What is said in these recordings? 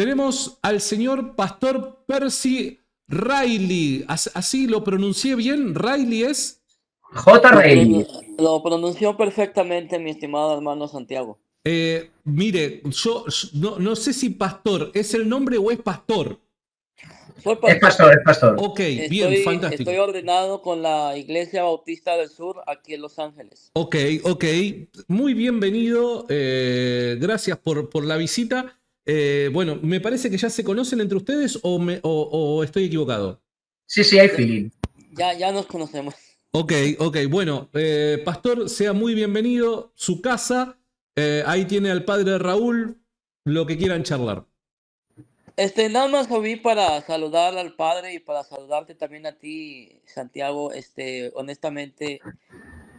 Tenemos al señor Pastor Percy Riley. ¿Así lo pronuncié bien? ¿Riley es? J. Riley. Lo pronunció perfectamente, mi estimado hermano Santiago. Eh, mire, yo, no, sé si pastor es el nombre o es pastor. Es pastor, es pastor. Ok, bien, fantástico. Estoy ordenado con la Iglesia Bautista del Sur aquí en Los Ángeles. Ok, ok. Muy bienvenido. Eh, gracias por, por la visita. Eh, bueno, me parece que ya se conocen entre ustedes o, me, o, estoy equivocado. Sí, sí, hay feeling. Ya, ya nos conocemos. Ok, ok, bueno, eh, Pastor, sea muy bienvenido. Su casa, eh, ahí tiene al padre Raúl, lo que quieran charlar. Este, nada más Javi, para saludar al padre y para saludarte también a ti, Santiago. Este, honestamente,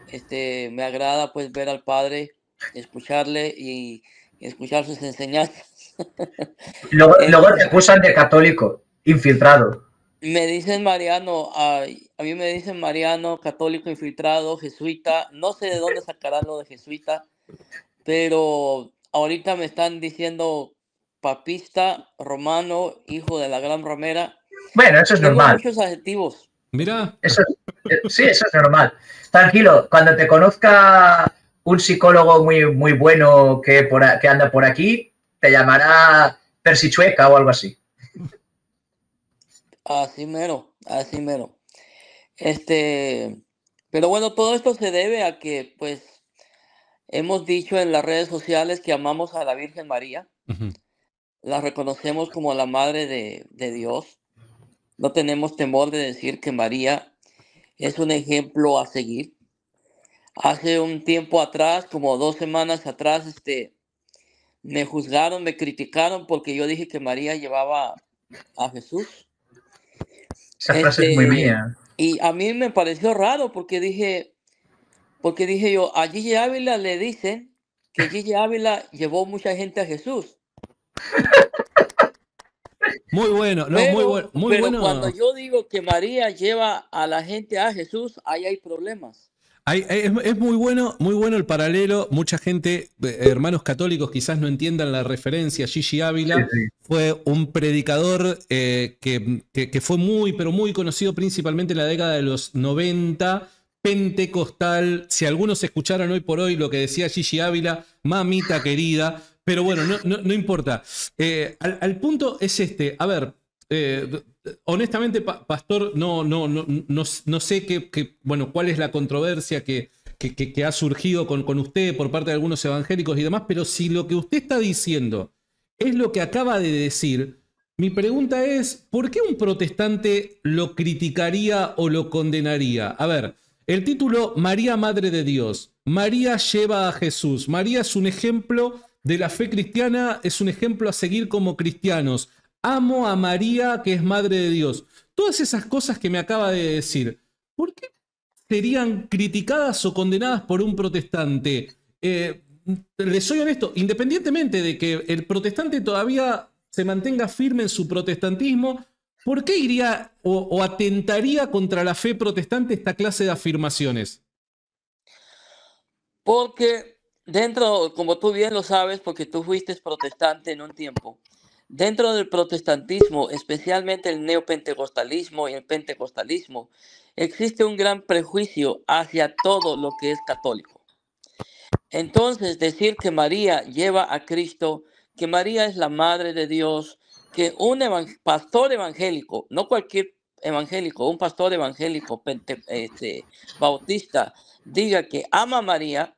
este, me agrada pues ver al padre, escucharle y escuchar sus enseñanzas. Luego, luego eh, te acusan de católico, infiltrado. Me dicen Mariano, a mí me dicen Mariano, católico infiltrado, jesuita. No sé de dónde sacarán lo de jesuita, pero ahorita me están diciendo papista, romano, hijo de la gran romera. Bueno, eso es normal. Muchos adjetivos. Mira. Eso, eh, sí, eso es normal. Tranquilo, cuando te conozca un psicólogo muy, muy bueno que, por, que anda por aquí, te llamará Persichueca o algo así. Así mero, así mero. Este, pero bueno, todo esto se debe a que, pues, hemos dicho en las redes sociales que amamos a la Virgen María. La reconocemos como la Madre de, de Dios. No tenemos temor de decir que María es un ejemplo a seguir. Hace un tiempo atrás, como dos semanas atrás, este, me juzgaron, me criticaron porque yo dije que María llevaba a Jesús. Este, y a mí me pareció raro porque dije, porque dije yo, a Gigi Ávila le dicen que Gigi Ávila llevó mucha gente a Jesús. Muy bueno, no, muy, bueno, muy bueno. Cuando yo digo que María lleva a la gente a Jesús, ahí hay problemas es, muy bueno, muy bueno el paralelo. Mucha gente, eh, hermanos católicos, quizás no entiendan la referencia. Gigi Ávila fue un predicador eh, que, fue muy, pero muy conocido principalmente en la década de los 90, pentecostal. Si algunos escucharon hoy por hoy lo que decía Gigi Ávila, mamita querida. Pero bueno, no, importa. Eh, al punto es este. A ver, eh, honestamente, Pastor, no, no, no, no, sé qué, bueno, cuál es la controversia que, ha surgido con, con, usted por parte de algunos evangélicos y demás, pero si lo que usted está diciendo es lo que acaba de decir, mi pregunta es, ¿por qué un protestante lo criticaría o lo condenaría? A ver, el título María Madre de Dios, María lleva a Jesús, María es un ejemplo de la fe cristiana, es un ejemplo a seguir como cristianos amo a María que es Madre de Dios. Todas esas cosas que me acaba de decir, ¿por qué serían criticadas o condenadas por un protestante? Eh, les soy honesto, independientemente de que el protestante todavía se mantenga firme en su protestantismo, ¿por qué iría o atentaría contra la fe protestante esta clase de afirmaciones? Porque dentro, como tú bien lo sabes, porque tú fuiste protestante en un tiempo, Dentro del protestantismo, especialmente el neopentecostalismo y el pentecostalismo, existe un gran prejuicio hacia todo lo que es católico. Entonces, decir que María lleva a Cristo, que María es la Madre de Dios, que un pastor evangélico, no cualquier evangélico, un pastor evangélico este, bautista, diga que ama a María,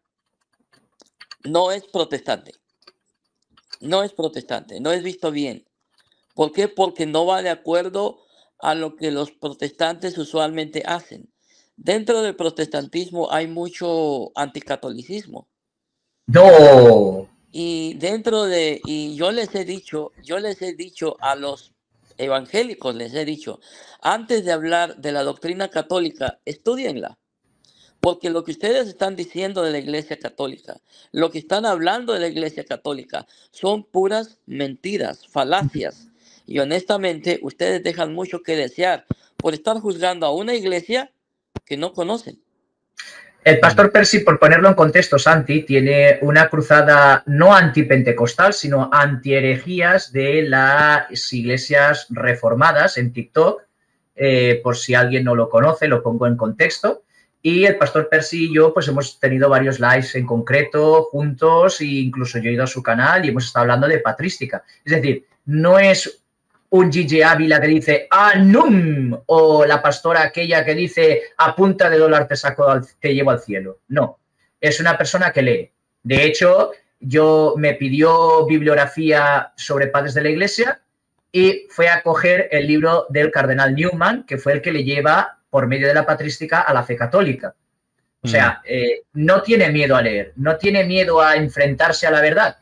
no es protestante no es protestante, no es visto bien. ¿Por qué? Porque no va de acuerdo a lo que los protestantes usualmente hacen. Dentro del protestantismo hay mucho anticatolicismo. No. Y dentro de, y yo les he dicho, yo les he dicho a los evangélicos, les he dicho, antes de hablar de la doctrina católica, estudienla. Porque lo que ustedes están diciendo de la Iglesia Católica, lo que están hablando de la Iglesia Católica, son puras mentiras, falacias. Y honestamente, ustedes dejan mucho que desear por estar juzgando a una iglesia que no conocen. El pastor Percy, por ponerlo en contexto, Santi, tiene una cruzada no antipentecostal, sino anti herejías de las iglesias reformadas en TikTok. Eh, por si alguien no lo conoce, lo pongo en contexto. Y el pastor Percy y yo, pues hemos tenido varios lives en concreto juntos, e incluso yo he ido a su canal y hemos estado hablando de patrística. Es decir, no es un Gigi Ávila que dice ¡Anum! Ah, o la pastora aquella que dice a punta de dólar te saco te llevo al cielo. No, es una persona que lee. De hecho, yo me pidió bibliografía sobre padres de la iglesia y fue a coger el libro del cardenal Newman, que fue el que le lleva por medio de la patrística a la fe católica. O sea, mm. eh, no tiene miedo a leer, no tiene miedo a enfrentarse a la verdad.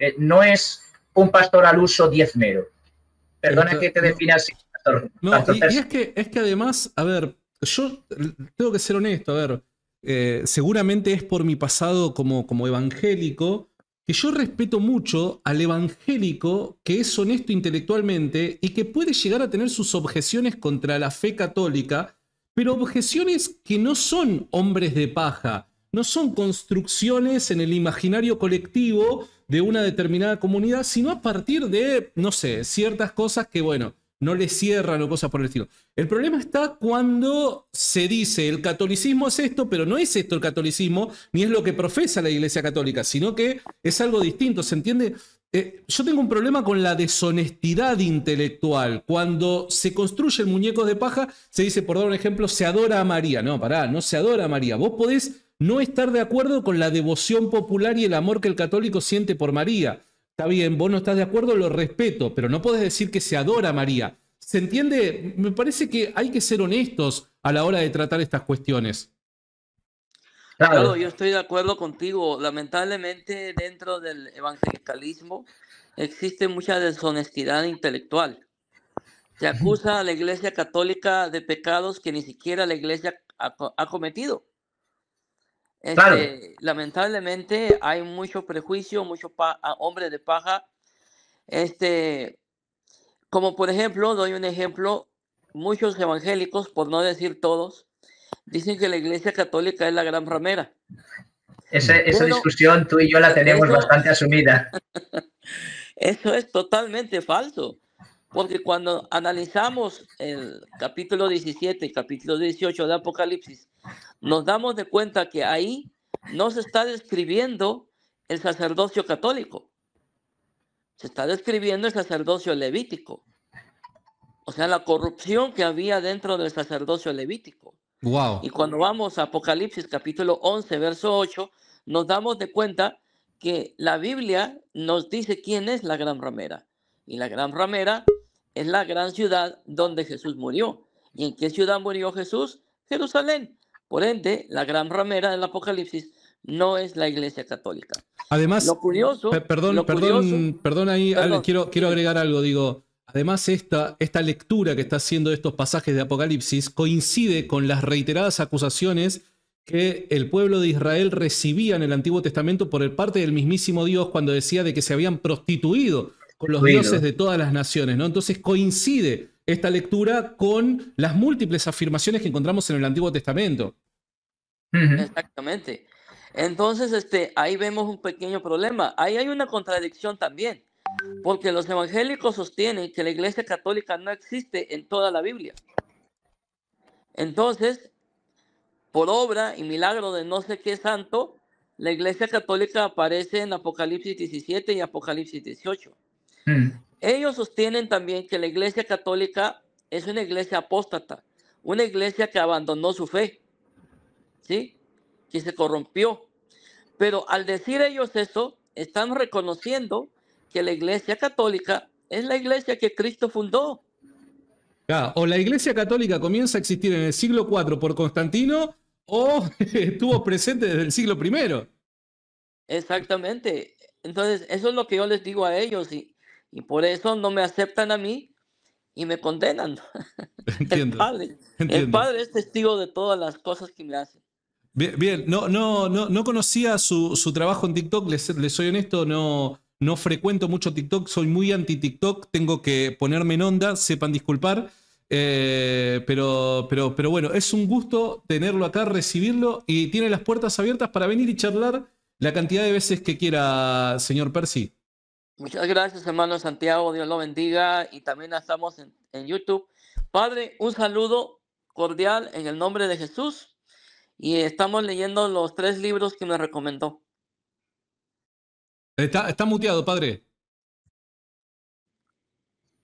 Eh, no es un pastor al uso diezmero. Perdona que te defina así, y, es, que, es que además, a ver, yo tengo que ser honesto, a ver, eh, seguramente es por mi pasado como, como evangélico que yo respeto mucho al evangélico que es honesto intelectualmente y que puede llegar a tener sus objeciones contra la fe católica, pero objeciones que no son hombres de paja, no son construcciones en el imaginario colectivo de una determinada comunidad, sino a partir de, no sé, ciertas cosas que, bueno, no le cierran o cosas por el estilo. El problema está cuando se dice el catolicismo es esto, pero no es esto el catolicismo, ni es lo que profesa la Iglesia Católica, sino que es algo distinto, ¿se entiende? Eh, yo tengo un problema con la deshonestidad intelectual. Cuando se el muñecos de paja, se dice, por dar un ejemplo, se adora a María. No, pará, no se adora a María. Vos podés no estar de acuerdo con la devoción popular y el amor que el católico siente por María Está bien, vos no estás de acuerdo, lo respeto, pero no puedes decir que se adora a María. ¿Se entiende? Me parece que hay que ser honestos a la hora de tratar estas cuestiones. Claro, yo estoy de acuerdo contigo. Lamentablemente dentro del evangelicalismo existe mucha deshonestidad intelectual. Se acusa a la Iglesia Católica de pecados que ni siquiera la Iglesia ha cometido. Este, lamentablemente hay mucho prejuicio, Mucho hombre de paja. Este, como por ejemplo, doy un ejemplo, muchos evangélicos, por no decir todos, dicen que la Iglesia Católica es la gran ramera. Esa, discusión tú y yo la e-, tenemos bastante asumida. Eso es totalmente falso, porque cuando analizamos el capítulo 17 y capítulo 18 de Apocalipsis, nos damos de cuenta que ahí no se está describiendo el sacerdocio católico, se está describiendo el sacerdocio levítico, o sea, la corrupción que había dentro del sacerdocio levítico. Wow. Y cuando vamos a Apocalipsis capítulo 11, verso 8, nos damos de cuenta que la Biblia nos dice quién es la gran ramera. Y la gran ramera es la gran ciudad donde Jesús murió. ¿Y en qué ciudad murió Jesús? Jerusalén. Por ende, la gran ramera del Apocalipsis no es la Iglesia Católica. Además, lo curioso, perdón, perdón, perdón ahí, quiero, quiero agregar algo, digo, además esta, esta lectura que está haciendo estos pasajes de Apocalipsis coincide con las reiteradas acusaciones que el pueblo de Israel recibía en el Antiguo Testamento por parte del mismísimo Dios cuando decía de que se habían prostituido con los dioses de todas las naciones, ¿no? Entonces coincide esta lectura con las múltiples afirmaciones que encontramos en el Antiguo Testamento. Exactamente. Entonces, este, ahí vemos un pequeño problema. Ahí hay una contradicción también, porque los evangélicos sostienen que la Iglesia Católica no existe en toda la Biblia. Entonces, por obra y milagro de no sé qué santo, la Iglesia Católica aparece en Apocalipsis 17 y Apocalipsis 18. Mm. Ellos sostienen también que la Iglesia Católica es una iglesia apóstata, una iglesia que abandonó su fe. ¿sí? Que se corrompió. Pero al decir ellos eso, están reconociendo que la Iglesia Católica es la iglesia que Cristo fundó. o la Iglesia Católica comienza a existir en el siglo IV por Constantino o estuvo presente desde el siglo I. Exactamente. Entonces, eso es lo que yo les digo a ellos y, por eso no me aceptan a mí y me condenan. el, padre, el Padre es testigo de todas las cosas que me hacen. Bien, No, no, no, no conocía su, su trabajo en TikTok, les, soy honesto, no, no frecuento mucho TikTok, soy muy anti-TikTok, tengo que ponerme en onda, sepan disculpar. Eh, pero, pero, pero bueno, es un gusto tenerlo acá, recibirlo y tiene las puertas abiertas para venir y charlar la cantidad de veces que quiera, señor Percy. Muchas gracias, hermano Santiago, Dios lo bendiga y también estamos en YouTube. Padre, un saludo cordial en el nombre de Jesús y estamos leyendo los tres libros que me recomendó. Está, muteado, padre.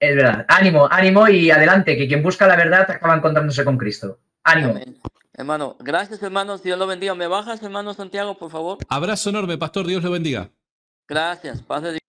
Es verdad. Ánimo, ánimo y adelante, que quien busca la verdad acaba encontrándose con Cristo. Ánimo. Hermano, gracias, hermanos. Dios lo bendiga. ¿Me bajas, hermano Santiago, por favor? Abrazo enorme, pastor. Dios lo bendiga. Gracias. Paz de Dios.